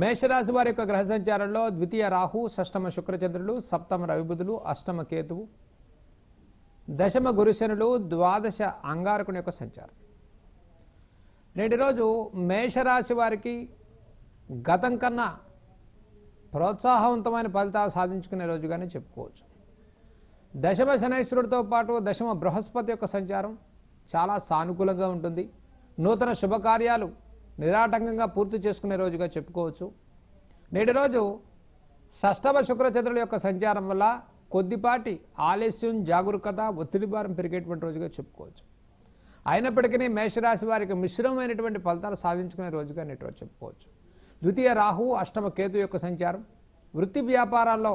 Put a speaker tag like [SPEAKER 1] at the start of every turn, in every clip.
[SPEAKER 1] మేషరాశి వారి యొక్క గ్రహ సంచారంలో ద్వితీయ రాహు షష్టమ శుక్రచంద్రులు సప్తమ రవిబుధులు అష్టమ కేతువు దశమ గురుశనులు ద్వాదశ అంగారకుని యొక్క సంచారం నేటి రోజు మేషరాశి వారికి గతం కన్నా ప్రోత్సాహవంతమైన ఫలితాలు సాధించుకునే రోజుగానే చెప్పుకోవచ్చు దశమ శనైశ్వరుడితో పాటు దశమ బృహస్పతి యొక్క సంచారం చాలా సానుకూలంగా ఉంటుంది నూతన శుభకార్యాలు నిరాటంకంగా పూర్తి చేసుకునే రోజుగా చెప్పుకోవచ్చు నేటి రోజు షష్టమ శుక్రచంద్రుల యొక్క సంచారం వల్ల కొద్దిపాటి ఆలస్యం జాగరూకత ఒత్తిడి భారం పెరిగేటువంటి రోజుగా చెప్పుకోవచ్చు అయినప్పటికీ మేషరాశి వారికి మిశ్రమైనటువంటి ఫలితాలు సాధించుకునే రోజుగా నేటి రోజు చెప్పుకోవచ్చు ద్వితీయ రాహు అష్టమ కేతు యొక్క సంచారం వృత్తి వ్యాపారాల్లో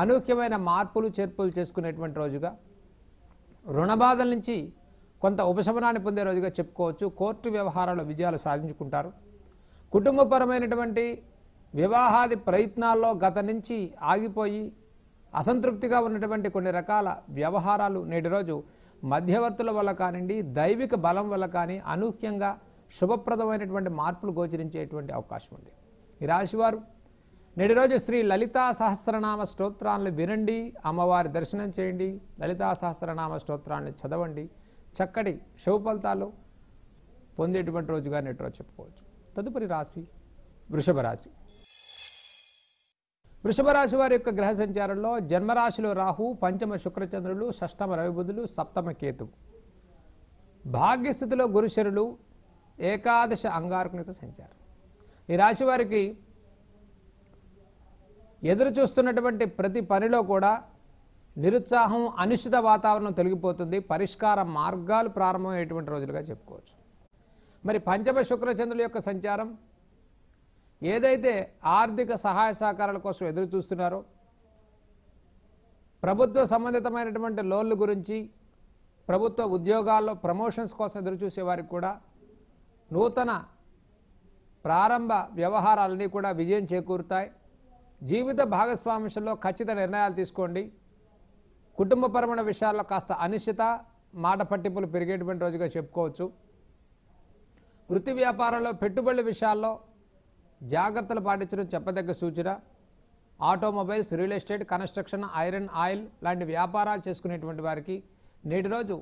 [SPEAKER 1] అనూహ్యమైన మార్పులు చేర్పులు చేసుకునేటువంటి రోజుగా రుణబాధల నుంచి కొంత ఉపశమనాన్ని పొందే రోజుగా చెప్పుకోవచ్చు కోర్టు వ్యవహారాల్లో విజయాలు సాధించుకుంటారు కుటుంబపరమైనటువంటి వివాహాది ప్రయత్నాల్లో గత నుంచి ఆగిపోయి అసంతృప్తిగా ఉన్నటువంటి కొన్ని రకాల వ్యవహారాలు నేటి రోజు మధ్యవర్తుల వల్ల కానివ్వండి దైవిక బలం వల్ల కానీ అనూహ్యంగా శుభప్రదమైనటువంటి మార్పులు గోచరించేటువంటి అవకాశం ఉంది ఈ రాశివారు నేటి రోజు శ్రీ లలితా సహస్రనామ స్తోత్రాలను వినండి అమ్మవారి దర్శనం చేయండి లలితా సహస్రనామ స్తోత్రాలను చదవండి చక్కటి శుభ ఫలితాలు పొందేటువంటి రోజుగా నెట్ రోజు చెప్పుకోవచ్చు తదుపరి రాశి వృషభ రాశి వృషభ రాశి వారి యొక్క గ్రహ సంచారంలో జన్మరాశిలో రాహు పంచమ శుక్రచంద్రులు షష్టమ రవిబుధులు సప్తమ కేతువు భాగ్యస్థితిలో గురుశరులు ఏకాదశ యొక్క సంచారం ఈ రాశి వారికి ఎదురు చూస్తున్నటువంటి ప్రతి పనిలో కూడా నిరుత్సాహం అనిశ్చిత వాతావరణం తొలగిపోతుంది పరిష్కార మార్గాలు ప్రారంభమయ్యేటువంటి రోజులుగా చెప్పుకోవచ్చు మరి పంచమ శుక్రచంద్రుల యొక్క సంచారం ఏదైతే ఆర్థిక సహాయ సహకారాల కోసం ఎదురు చూస్తున్నారో ప్రభుత్వ సంబంధితమైనటువంటి లోన్ల గురించి ప్రభుత్వ ఉద్యోగాల్లో ప్రమోషన్స్ కోసం ఎదురు చూసేవారికి కూడా నూతన ప్రారంభ వ్యవహారాలన్నీ కూడా విజయం చేకూరుతాయి జీవిత భాగస్వామ్యంలో ఖచ్చిత నిర్ణయాలు తీసుకోండి కుటుంబపరమైన విషయాల్లో కాస్త అనిశ్చిత మాట పట్టింపులు పెరిగేటువంటి రోజుగా చెప్పుకోవచ్చు వృత్తి వ్యాపారంలో పెట్టుబడుల విషయాల్లో జాగ్రత్తలు పాటించడం చెప్పదగ్గ సూచన automobiles real estate construction iron oil లాంటి వ్యాపారాలు చేసుకునేటువంటి వారికి నేటి రోజు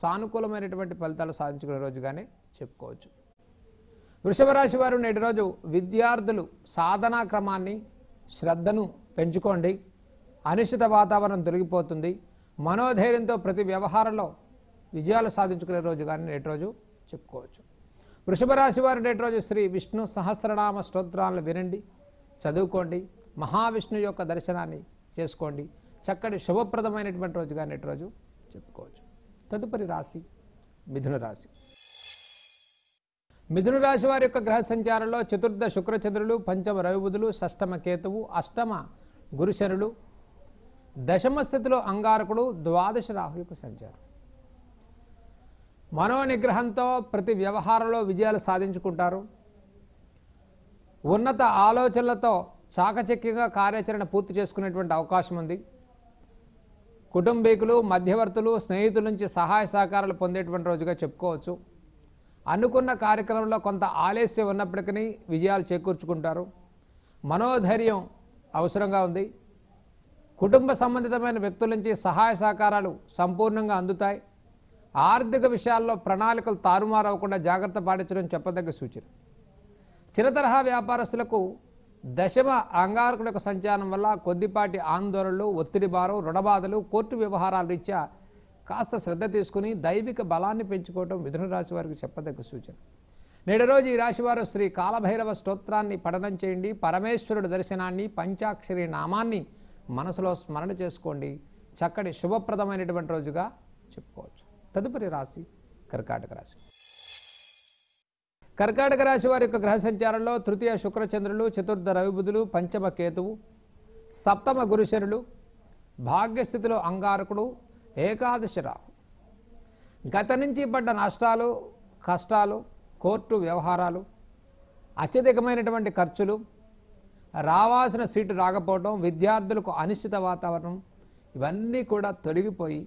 [SPEAKER 1] సానుకూలమైనటువంటి ఫలితాలు సాధించుకునే రోజుగానే చెప్పుకోవచ్చు రాశి వారు నేటి రోజు విద్యార్థులు సాధనా క్రమాన్ని శ్రద్ధను పెంచుకోండి అనిశ్చిత వాతావరణం తొలగిపోతుంది మనోధైర్యంతో ప్రతి వ్యవహారంలో విజయాలు సాధించుకునే రోజు కానీ నేటి రోజు చెప్పుకోవచ్చు వృషభ రాశి నేటి రోజు శ్రీ విష్ణు సహస్రనామ స్తోత్రాలను వినండి చదువుకోండి మహావిష్ణు యొక్క దర్శనాన్ని చేసుకోండి చక్కటి శుభప్రదమైనటువంటి రోజుగా నేటి రోజు చెప్పుకోవచ్చు తదుపరి రాశి మిథున రాశి మిథున రాశి వారి యొక్క గ్రహ సంచారంలో చతుర్థ శుక్రచంద్రులు పంచమ రవిబుధులు షష్టమ కేతువు అష్టమ గురుశనులు దశమ స్థితిలో అంగారకుడు ద్వాదశ రాహు సంచారు మనో మనోనిగ్రహంతో ప్రతి వ్యవహారంలో విజయాలు సాధించుకుంటారు ఉన్నత ఆలోచనలతో చాకచక్యంగా కార్యాచరణ పూర్తి చేసుకునేటువంటి అవకాశం ఉంది కుటుంబీకులు మధ్యవర్తులు స్నేహితుల నుంచి సహాయ సహకారాలు పొందేటువంటి రోజుగా చెప్పుకోవచ్చు అనుకున్న కార్యక్రమంలో కొంత ఆలస్యం ఉన్నప్పటికీ విజయాలు చేకూర్చుకుంటారు మనోధైర్యం అవసరంగా ఉంది కుటుంబ సంబంధితమైన వ్యక్తుల నుంచి సహాయ సహకారాలు సంపూర్ణంగా అందుతాయి ఆర్థిక విషయాల్లో ప్రణాళికలు తారుమారవకుండా జాగ్రత్త పాటించడం చెప్పదగ్గ సూచన చిన్న తరహా వ్యాపారస్తులకు దశమ అంగారకుడు సంచారం వల్ల కొద్దిపాటి ఆందోళనలు ఒత్తిడి భారం రుణబాధలు కోర్టు వ్యవహారాల రీత్యా కాస్త శ్రద్ధ తీసుకుని దైవిక బలాన్ని పెంచుకోవడం మిథున రాశి వారికి చెప్పదగ్గ సూచన నేడు రోజు ఈ రాశివారు శ్రీ కాలభైరవ స్తోత్రాన్ని పఠనం చేయండి పరమేశ్వరుడు దర్శనాన్ని పంచాక్షరి నామాన్ని మనసులో స్మరణ చేసుకోండి చక్కటి శుభప్రదమైనటువంటి రోజుగా చెప్పుకోవచ్చు తదుపరి రాశి కర్కాటక రాశి కర్కాటక రాశి వారి యొక్క గ్రహ సంచారంలో తృతీయ శుక్రచంద్రులు చతుర్థ రవిబుధులు పంచమ కేతువు సప్తమ గురుశరులు భాగ్యస్థితిలో అంగారకుడు ఏకాదశి రాహు గత నుంచి పడ్డ నష్టాలు కష్టాలు కోర్టు వ్యవహారాలు అత్యధికమైనటువంటి ఖర్చులు రావాల్సిన సీటు రాకపోవడం విద్యార్థులకు అనిశ్చిత వాతావరణం ఇవన్నీ కూడా తొలగిపోయి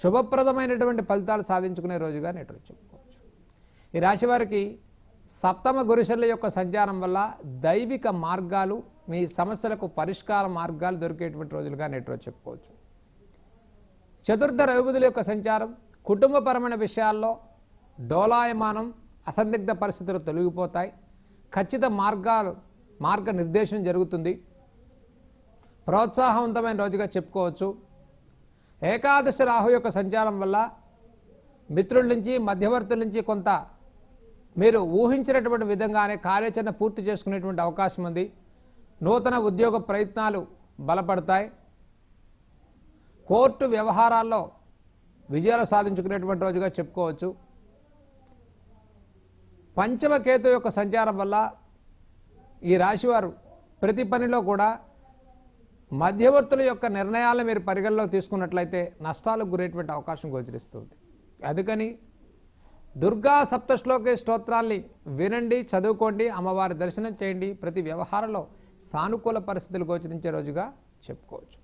[SPEAKER 1] శుభప్రదమైనటువంటి ఫలితాలు సాధించుకునే రోజుగా నేటి చెప్పుకోవచ్చు ఈ రాశి వారికి సప్తమ గురుశల యొక్క సంచారం వల్ల దైవిక మార్గాలు మీ సమస్యలకు పరిష్కార మార్గాలు దొరికేటువంటి రోజులుగా నేటి చెప్పుకోవచ్చు చతుర్థ రవిబుధుల యొక్క సంచారం కుటుంబపరమైన విషయాల్లో డోలాయమానం అసందిగ్ధ పరిస్థితులు తొలగిపోతాయి ఖచ్చిత మార్గాలు మార్గనిర్దేశం జరుగుతుంది ప్రోత్సాహవంతమైన రోజుగా చెప్పుకోవచ్చు ఏకాదశి రాహు యొక్క సంచారం వల్ల మిత్రుల నుంచి మధ్యవర్తుల నుంచి కొంత మీరు ఊహించినటువంటి విధంగానే కార్యాచరణ పూర్తి చేసుకునేటువంటి అవకాశం ఉంది నూతన ఉద్యోగ ప్రయత్నాలు బలపడతాయి కోర్టు వ్యవహారాల్లో విజయాలు సాధించుకునేటువంటి రోజుగా చెప్పుకోవచ్చు పంచమకేతు యొక్క సంచారం వల్ల ఈ రాశివారు ప్రతి పనిలో కూడా మధ్యవర్తుల యొక్క నిర్ణయాలు మీరు పరిగణలో తీసుకున్నట్లయితే నష్టాలకు గురేటువంటి అవకాశం గోచరిస్తుంది అందుకని దుర్గా సప్తశ్లోకి స్తోత్రాల్ని వినండి చదువుకోండి అమ్మవారి దర్శనం చేయండి ప్రతి వ్యవహారంలో సానుకూల పరిస్థితులు గోచరించే రోజుగా చెప్పుకోవచ్చు